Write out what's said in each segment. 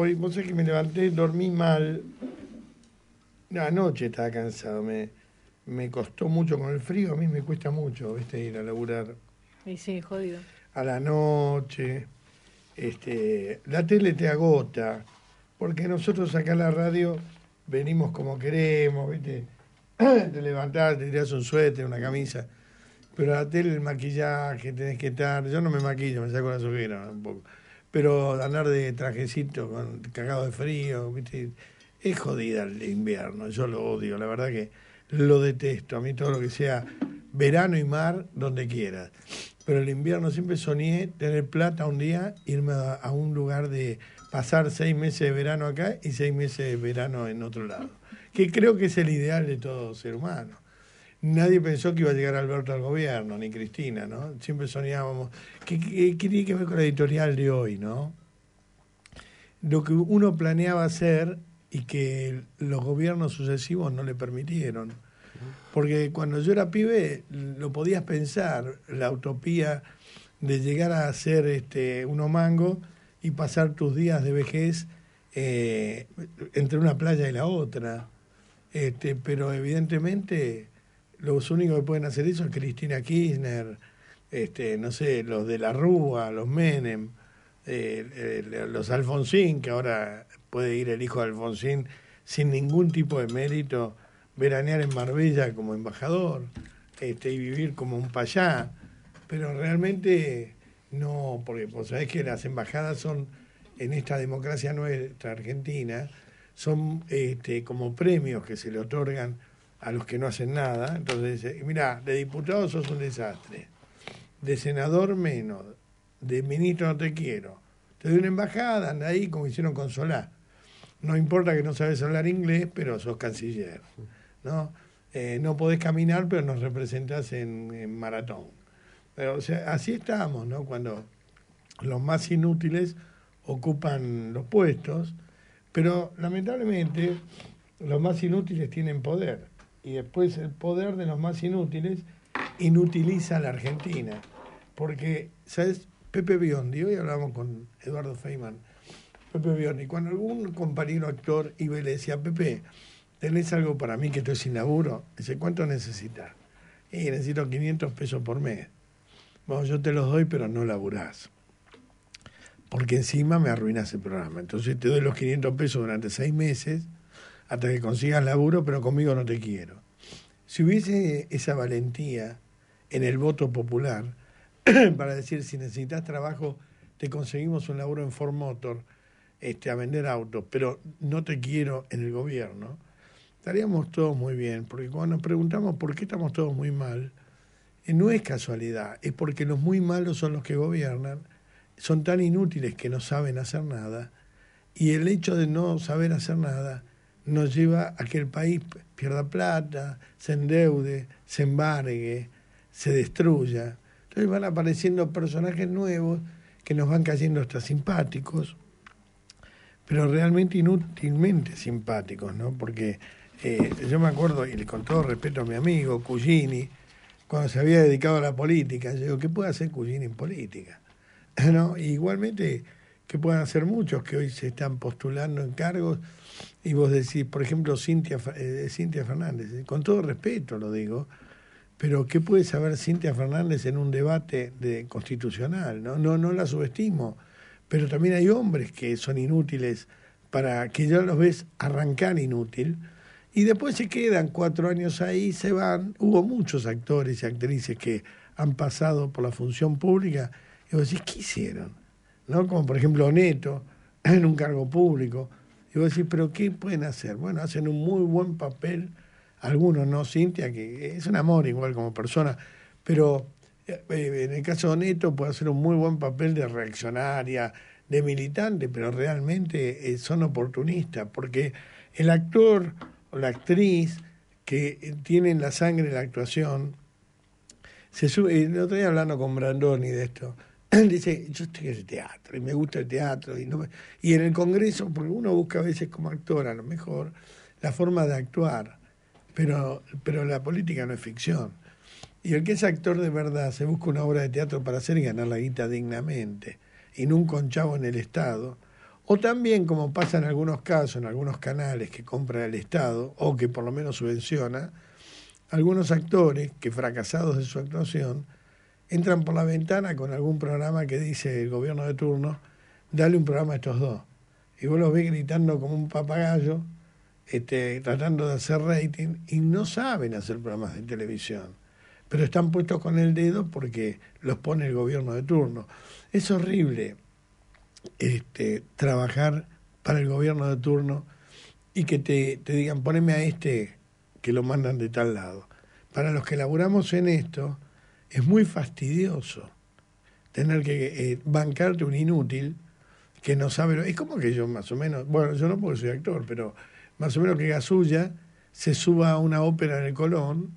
hoy, vos sabés que me levanté, dormí mal. La noche estaba cansado, me, me costó mucho con el frío, a mí me cuesta mucho, ir a laburar. Y sí, jodido. A la noche, este, la tele te agota, porque nosotros acá en la radio venimos como queremos, viste, te levantás, te tirás un suéter, una camisa, pero la tele el maquillaje, tenés que estar, yo no me maquillo, me saco la sujera un poco pero andar de trajecito con cagado de frío, es jodida el invierno, yo lo odio, la verdad que lo detesto, a mí todo lo que sea verano y mar, donde quieras. Pero el invierno siempre soñé tener plata un día, irme a un lugar de pasar seis meses de verano acá y seis meses de verano en otro lado, que creo que es el ideal de todo ser humano nadie pensó que iba a llegar Alberto al gobierno, ni Cristina, ¿no? Siempre soñábamos. ¿Qué, tiene que ver con la editorial de hoy, no? Lo que uno planeaba hacer y que los gobiernos sucesivos no le permitieron. Porque cuando yo era pibe lo podías pensar, la utopía de llegar a ser este, uno mango y pasar tus días de vejez eh, entre una playa y la otra. Este, pero evidentemente los únicos que pueden hacer eso es Cristina Kirchner, este, no sé, los de la Rúa, los Menem, eh, los Alfonsín, que ahora puede ir el hijo de Alfonsín sin ningún tipo de mérito, veranear en Marbella como embajador este, y vivir como un payá, pero realmente no, porque vos sabés que las embajadas son, en esta democracia nuestra argentina, son este, como premios que se le otorgan a los que no hacen nada. Entonces dice, mira, de diputado sos un desastre, de senador menos, de ministro no te quiero. Te doy una embajada, anda ahí como hicieron con Solá. No importa que no sabes hablar inglés, pero sos canciller. ¿no? Eh, no podés caminar, pero nos representás en, maratón. Pero, así estamos, ¿no? Cuando los más inútiles ocupan los puestos, pero lamentablemente los más inútiles tienen poder y después el poder de los más inútiles inutiliza a la Argentina. Porque, ¿sabes? Pepe Biondi, hoy hablamos con Eduardo Feynman, Pepe Biondi, cuando algún compañero actor iba y le decía, Pepe, ¿tenés algo para mí que estoy sin laburo? Dice, ¿cuánto necesitas? Y necesito 500 pesos por mes. Bueno, yo te los doy, pero no laburás. Porque encima me arruinas el programa. Entonces te doy los 500 pesos durante seis meses hasta que consigas laburo, pero conmigo no te quiero. Si hubiese esa valentía en el voto popular para decir si necesitas trabajo, te conseguimos un laburo en Ford Motor este, a vender autos, pero no te quiero en el gobierno, estaríamos todos muy bien, porque cuando nos preguntamos por qué estamos todos muy mal, eh, no es casualidad, es porque los muy malos son los que gobiernan, son tan inútiles que no saben hacer nada, y el hecho de no saber hacer nada nos lleva a que el país pierda plata, se endeude, se embargue, se destruya. Entonces van apareciendo personajes nuevos que nos van cayendo hasta simpáticos, pero realmente inútilmente simpáticos, ¿no? Porque eh, yo me acuerdo, y con todo respeto a mi amigo Cugini, cuando se había dedicado a la política, yo digo, ¿qué puede hacer Cugini en política? ¿No? igualmente que puedan ser muchos que hoy se están postulando en cargos y vos decís, por ejemplo, Cintia, eh, Fernández, eh, con todo respeto lo digo, pero ¿qué puede saber Cintia Fernández en un debate de, constitucional? ¿no? no, no la subestimo, pero también hay hombres que son inútiles para que ya los ves arrancar inútil y después se quedan cuatro años ahí, se van. Hubo muchos actores y actrices que han pasado por la función pública y vos decís, ¿qué hicieron? ¿no? como por ejemplo Neto, en un cargo público. Y vos decís, ¿pero qué pueden hacer? Bueno, hacen un muy buen papel, algunos no, Cintia, que es un amor igual como persona, pero eh, eh, en el caso de Neto puede hacer un muy buen papel de reaccionaria, de militante, pero realmente eh, son oportunistas, porque el actor o la actriz que tiene en la sangre la actuación, se sube, el otro hablando con Brandoni de esto, dice, yo estoy en el teatro y me gusta el teatro. Y, no y en el Congreso, porque uno busca a veces como actor, a lo mejor, la forma de actuar, pero, pero la política no es ficción. Y el que es actor de verdad se busca una obra de teatro para hacer y ganar la guita dignamente y no un conchavo en el Estado. O también, como pasa en algunos casos, en algunos canales que compra el Estado o que por lo menos subvenciona, algunos actores que fracasados de su actuación entran por la ventana con algún programa que dice el gobierno de turno, dale un programa a estos dos. Y vos los ves gritando como un papagayo, este, tratando de hacer rating, y no saben hacer programas de televisión. Pero están puestos con el dedo porque los pone el gobierno de turno. Es horrible este, trabajar para el gobierno de turno y que te, te digan, poneme a este que lo mandan de tal lado. Para los que laburamos en esto, es muy fastidioso tener que eh, bancarte un inútil que no sabe Es como que yo más o menos, bueno, yo no porque soy actor, pero más o menos que Gasulla se suba a una ópera en el Colón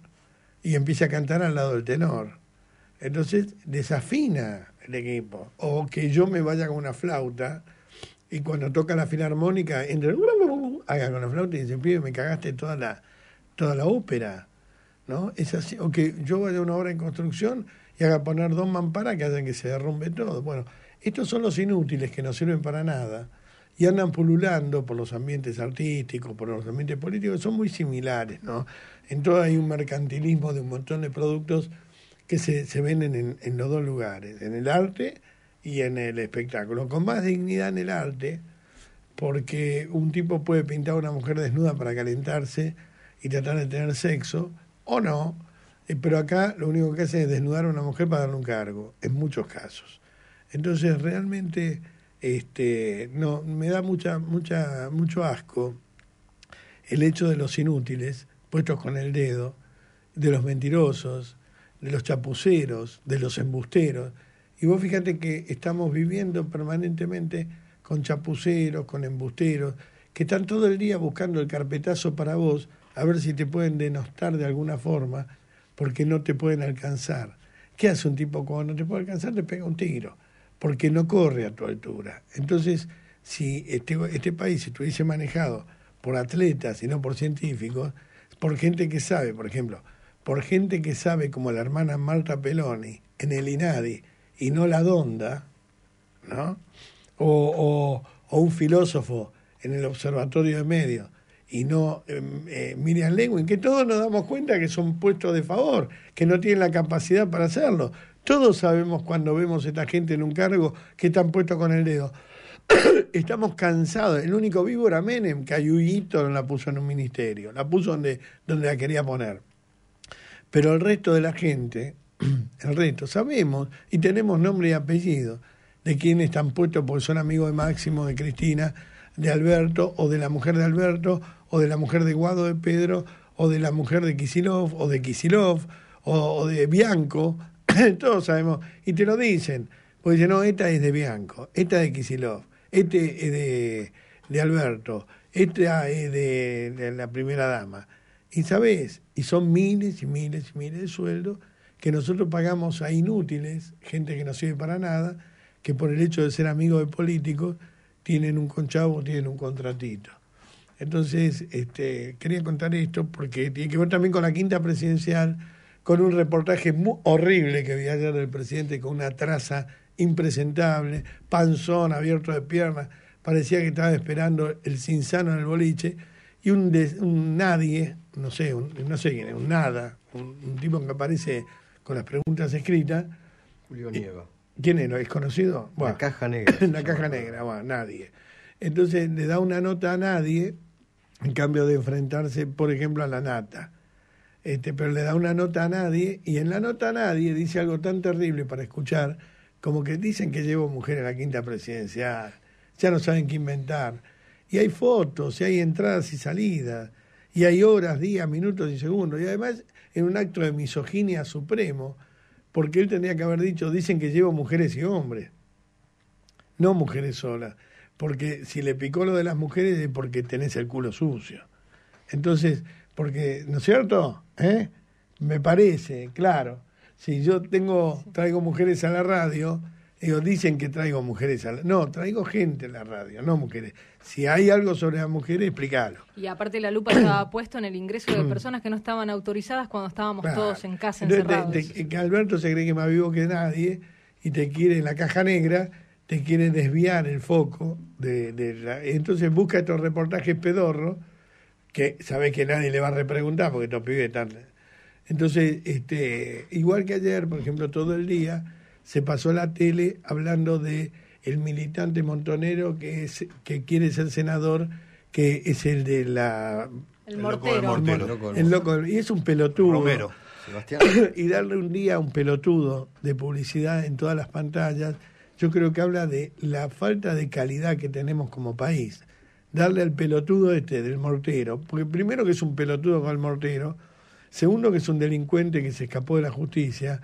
y empiece a cantar al lado del tenor. Entonces desafina el equipo. O que yo me vaya con una flauta y cuando toca la filarmónica, entre haga con la flauta y dice, pibe, me cagaste toda la, toda la ópera. ¿no? Es así, o que yo vaya a una obra en construcción y haga poner dos mamparas que hacen que se derrumbe todo. Bueno, estos son los inútiles que no sirven para nada y andan pululando por los ambientes artísticos, por los ambientes políticos, son muy similares, ¿no? En todo hay un mercantilismo de un montón de productos que se, venden en, en, los dos lugares, en el arte y en el espectáculo, con más dignidad en el arte, porque un tipo puede pintar a una mujer desnuda para calentarse y tratar de tener sexo, o no, eh, pero acá lo único que hacen es desnudar a una mujer para darle un cargo, en muchos casos. Entonces realmente este, no, me da mucha, mucha, mucho asco el hecho de los inútiles, puestos con el dedo, de los mentirosos, de los chapuceros, de los embusteros. Y vos fíjate que estamos viviendo permanentemente con chapuceros, con embusteros, que están todo el día buscando el carpetazo para vos, a ver si te pueden denostar de alguna forma porque no te pueden alcanzar. ¿Qué hace un tipo cuando no te puede alcanzar? Te pega un tigre, porque no corre a tu altura. Entonces, si este, este país estuviese manejado por atletas y no por científicos, por gente que sabe, por ejemplo, por gente que sabe como la hermana Marta Peloni en el INADI y no la Donda, ¿no? O, o, o un filósofo en el Observatorio de Medios, y no em, eh, Miriam Lewin, que todos nos damos cuenta que son puestos de favor, que no tienen la capacidad para hacerlo. Todos sabemos cuando vemos a esta gente en un cargo que están puestos con el dedo. Estamos cansados. El único vivo era Menem, que Ayuyito la puso en un ministerio, la puso donde, donde la quería poner. Pero el resto de la gente, el resto, sabemos y tenemos nombre y apellido de quienes están puestos porque son amigos de Máximo, de Cristina, de Alberto o de la mujer de Alberto o de la mujer de Guado de Pedro o de la mujer de Kisilov o de Kisilov o, de Bianco, todos sabemos, y te lo dicen, porque dicen, no, esta es de Bianco, esta es de Kisilov, este es de, de Alberto, esta es de, de la primera dama. Y sabes, y son miles y miles y miles de sueldos que nosotros pagamos a inútiles, gente que no sirve para nada, que por el hecho de ser amigos de políticos tienen un conchavo, tienen un contratito. Entonces, este, quería contar esto porque tiene que ver también con la quinta presidencial, con un reportaje muy horrible que había ayer del presidente con una traza impresentable, panzón, abierto de piernas, parecía que estaba esperando el sinsano en el boliche, y un, nadie, no sé, no sé quién es, un nada, un, un tipo que aparece con las preguntas escritas. Julio Nieva. ¿Quién es? ¿No es conocido? la caja negra. la caja negra, bueno, nadie. Entonces le da una nota a nadie, en cambio de enfrentarse, por ejemplo, a la nata. Este, pero le da una nota a nadie, y en la nota a nadie dice algo tan terrible para escuchar, como que dicen que llevo mujer a la quinta presidencia. ya no saben qué inventar. Y hay fotos, y hay entradas y salidas, y hay horas, días, minutos y segundos, y además en un acto de misoginia supremo, porque él tendría que haber dicho, dicen que llevo mujeres y hombres, no mujeres solas, porque si le picó lo de las mujeres es porque tenés el culo sucio. Entonces, porque, ¿no es cierto? ¿Eh? Me parece, claro. Si yo tengo, traigo mujeres a la radio, ellos dicen que traigo mujeres a la... No, traigo gente a la radio, no mujeres. Si hay algo sobre las mujeres, explícalo. Y aparte la lupa estaba puesta en el ingreso de personas que no estaban autorizadas cuando estábamos todos en casa encerrados. De, que Alberto se cree que más vivo que nadie y te quiere en la caja negra, te quiere desviar el foco. de, Entonces busca estos reportajes pedorros que sabes que nadie le va a repreguntar porque estos pibes están... Entonces, este, igual que ayer, por ejemplo, todo el día se pasó a la tele hablando de el militante montonero que es que quiere ser senador, que es el de la el, mortero. El, y es un pelotudo. Romero. y darle un día a un pelotudo de publicidad en todas las pantallas, yo creo que habla de la falta de calidad que tenemos como país. Darle al pelotudo este del mortero, porque primero que es un pelotudo con el mortero, segundo que es un delincuente que se escapó de la justicia,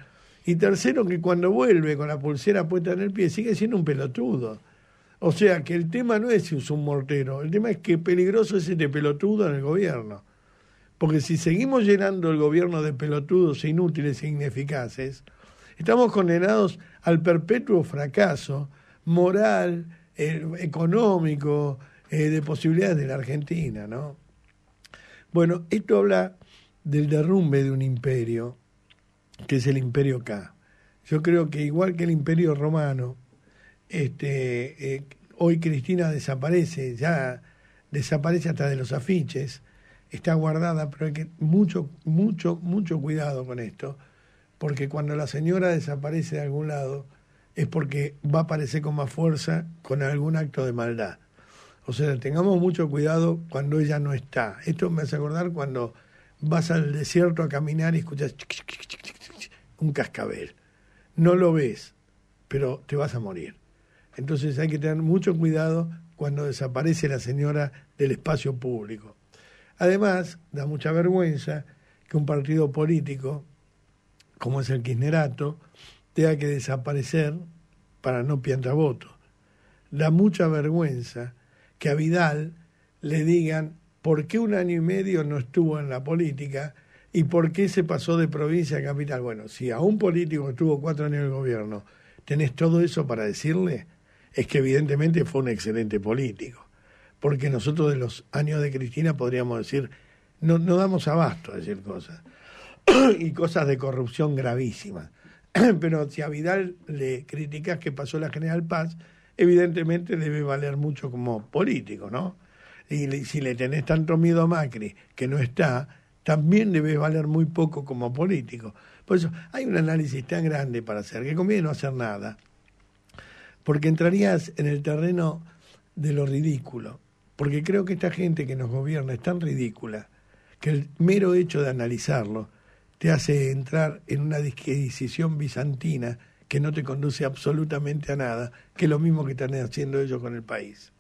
y tercero, que cuando vuelve con la pulsera puesta en el pie, sigue siendo un pelotudo. O sea que el tema no es si es un mortero, el tema es que peligroso es este pelotudo en el gobierno. Porque si seguimos llenando el gobierno de pelotudos inútiles e ineficaces, estamos condenados al perpetuo fracaso moral, eh, económico, eh, de posibilidades de la Argentina, ¿no? Bueno, esto habla del derrumbe de un imperio que es el imperio K. Yo creo que igual que el imperio romano, este, eh, hoy Cristina desaparece, ya desaparece hasta de los afiches, está guardada, pero hay que mucho, mucho, mucho cuidado con esto, porque cuando la señora desaparece de algún lado es porque va a aparecer con más fuerza con algún acto de maldad. O sea, tengamos mucho cuidado cuando ella no está. Esto me hace acordar cuando vas al desierto a caminar y escuchas un cascabel. No lo ves, pero te vas a morir. Entonces hay que tener mucho cuidado cuando desaparece la señora del espacio público. Además, da mucha vergüenza que un partido político, como es el Kirchnerato, tenga que desaparecer para no pierda votos. Da mucha vergüenza que a Vidal le digan por qué un año y medio no estuvo en la política ¿Y por qué se pasó de provincia a capital? Bueno, si a un político que estuvo cuatro años en el gobierno, tenés todo eso para decirle, es que evidentemente fue un excelente político. Porque nosotros de los años de Cristina podríamos decir, no, no damos abasto a decir cosas. y cosas de corrupción gravísimas. Pero si a Vidal le criticas que pasó la General Paz, evidentemente debe valer mucho como político, ¿no? Y si le tenés tanto miedo a Macri, que no está, también debe valer muy poco como político. Por eso hay un análisis tan grande para hacer que conviene no hacer nada, porque entrarías en el terreno de lo ridículo, porque creo que esta gente que nos gobierna es tan ridícula que el mero hecho de analizarlo te hace entrar en una disquisición bizantina que no te conduce absolutamente a nada, que es lo mismo que están haciendo ellos con el país.